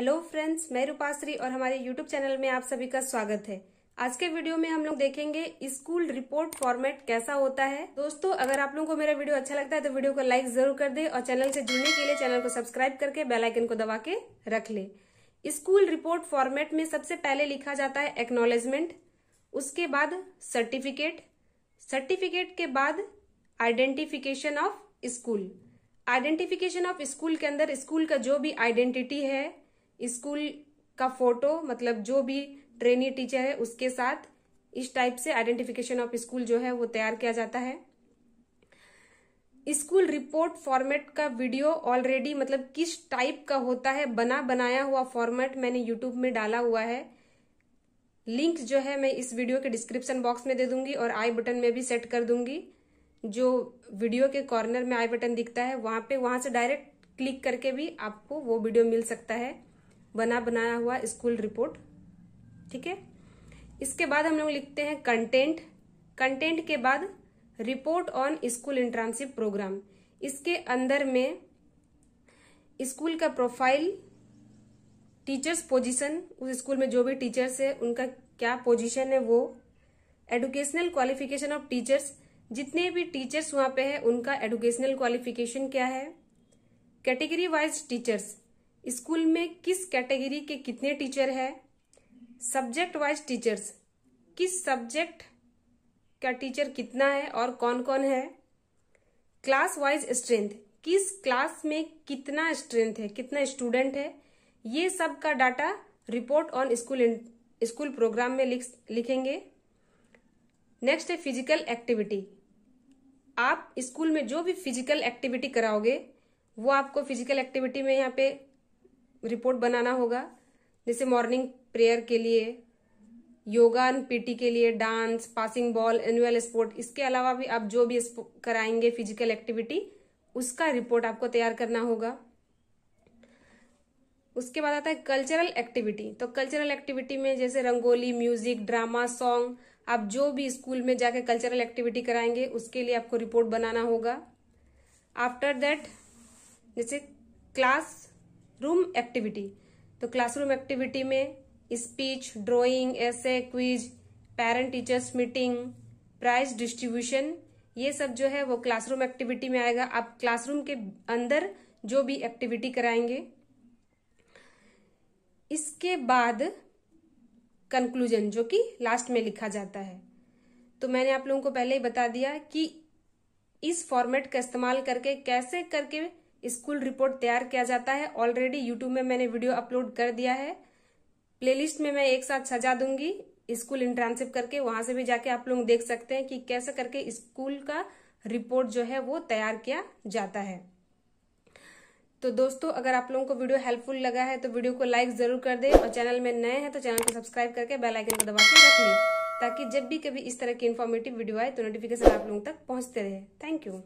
hello friends मैं रूपाश्री और हमारे यूट्यूब चैनल में आप सभी का स्वागत है आज के वीडियो में हम लोग देखेंगे स्कूल रिपोर्ट फॉर्मेट कैसा होता है दोस्तों अगर आप लोगों को मेरा वीडियो अच्छा लगता है तो वीडियो को लाइक जरूर कर दे और चैनल से जुड़ने के लिए चैनल को सब्सक्राइब करके बेलाइकन को दबा के रख ले स्कूल रिपोर्ट फॉर्मेट में सबसे पहले लिखा जाता है एक्नोलेजमेंट उसके बाद सर्टिफिकेट सर्टिफिकेट के बाद identification of school identification of school के अंदर स्कूल का जो भी आइडेंटिटी है स्कूल का फोटो मतलब जो भी ट्रेनी टीचर है उसके साथ इस टाइप से आइडेंटिफिकेशन ऑफ स्कूल जो है वो तैयार किया जाता है स्कूल रिपोर्ट फॉर्मेट का वीडियो ऑलरेडी मतलब किस टाइप का होता है बना बनाया हुआ फॉर्मेट मैंने यूट्यूब में डाला हुआ है लिंक जो है मैं इस वीडियो के डिस्क्रिप्शन बॉक्स में दे दूंगी और आई बटन में भी सेट कर दूंगी जो वीडियो के कॉर्नर में आई बटन दिखता है वहां पे वहां से डायरेक्ट क्लिक करके भी आपको वो वीडियो मिल सकता है बना बनाया हुआ स्कूल रिपोर्ट ठीक है इसके बाद हम लोग लिखते हैं कंटेंट कंटेंट के बाद report on school internship programme इसके अंदर में स्कूल का प्रोफाइल टीचर्स पोजीशन उस स्कूल में जो भी टीचर्स है उनका क्या पोजीशन है वो एडुकेशनल क्वालिफिकेशन ऑफ टीचर्स जितने भी टीचर्स वहां पे हैं उनका एडुकेशनल क्वालिफिकेशन क्या है कैटेगरी वाइज टीचर्स स्कूल में किस कैटेगरी के कितने टीचर है सब्जेक्ट वाइज टीचर्स किस सब्जेक्ट का टीचर कितना है और कौन कौन है क्लास वाइज स्ट्रेंथ किस क्लास में कितना स्ट्रेंथ है कितना स्टूडेंट है ये सब का data report on school school programme में लिख लिखेंगे नेक्स्ट है फिजिकल एक्टिविटी आप स्कूल में जो भी फिजिकल एक्टिविटी कराओगे वो आपको फिजिकल एक्टिविटी में यहाँ पे रिपोर्ट बनाना होगा जैसे मॉर्निंग प्रेयर के लिए योगा पीटी के लिए dance passing ball annual sport इसके अलावा भी आप जो भी कराएंगे फिजिकल एक्टिविटी उसका रिपोर्ट आपको तैयार करना होगा उसके बाद आता है कल्चरल एक्टिविटी तो कल्चरल एक्टिविटी में जैसे रंगोली म्यूजिक ड्रामा सॉन्ग आप जो भी स्कूल में जाकर कल्चरल एक्टिविटी कराएंगे उसके लिए आपको रिपोर्ट बनाना होगा आफ्टर दैट जैसे क्लास रूम एक्टिविटी तो क्लासरूम एक्टिविटी में स्पीच ड्राइंग ऐसे quiz parent teachers meeting prize distribution ये सब जो है वो क्लासरूम एक्टिविटी में आएगा आप क्लासरूम के अंदर जो भी एक्टिविटी कराएंगे इसके बाद कंक्लूजन जो कि लास्ट में लिखा जाता है तो मैंने आप लोगों को पहले ही बता दिया कि इस फॉर्मेट का इस्तेमाल करके कैसे करके स्कूल रिपोर्ट तैयार किया जाता है ऑलरेडी यूट्यूब में मैंने वीडियो अपलोड कर दिया है प्लेलिस्ट में मैं एक साथ सजा दूंगी स्कूल इंटर्नशिप करके वहां से भी जाके आप लोग देख सकते हैं कि कैसे करके स्कूल का रिपोर्ट जो है वो तैयार किया जाता है तो दोस्तों अगर आप लोगों को वीडियो हेल्पफुल लगा है तो वीडियो को लाइक जरूर कर दें और चैनल में नए हैं तो चैनल को सब्सक्राइब करके बेल आइकन को दबा के रख लें ताकि जब भी कभी इस तरह की इन्फॉर्मेटिव वीडियो आए तो नोटिफिकेशन आप लोगों तक पहुंचते रहे थैंक यू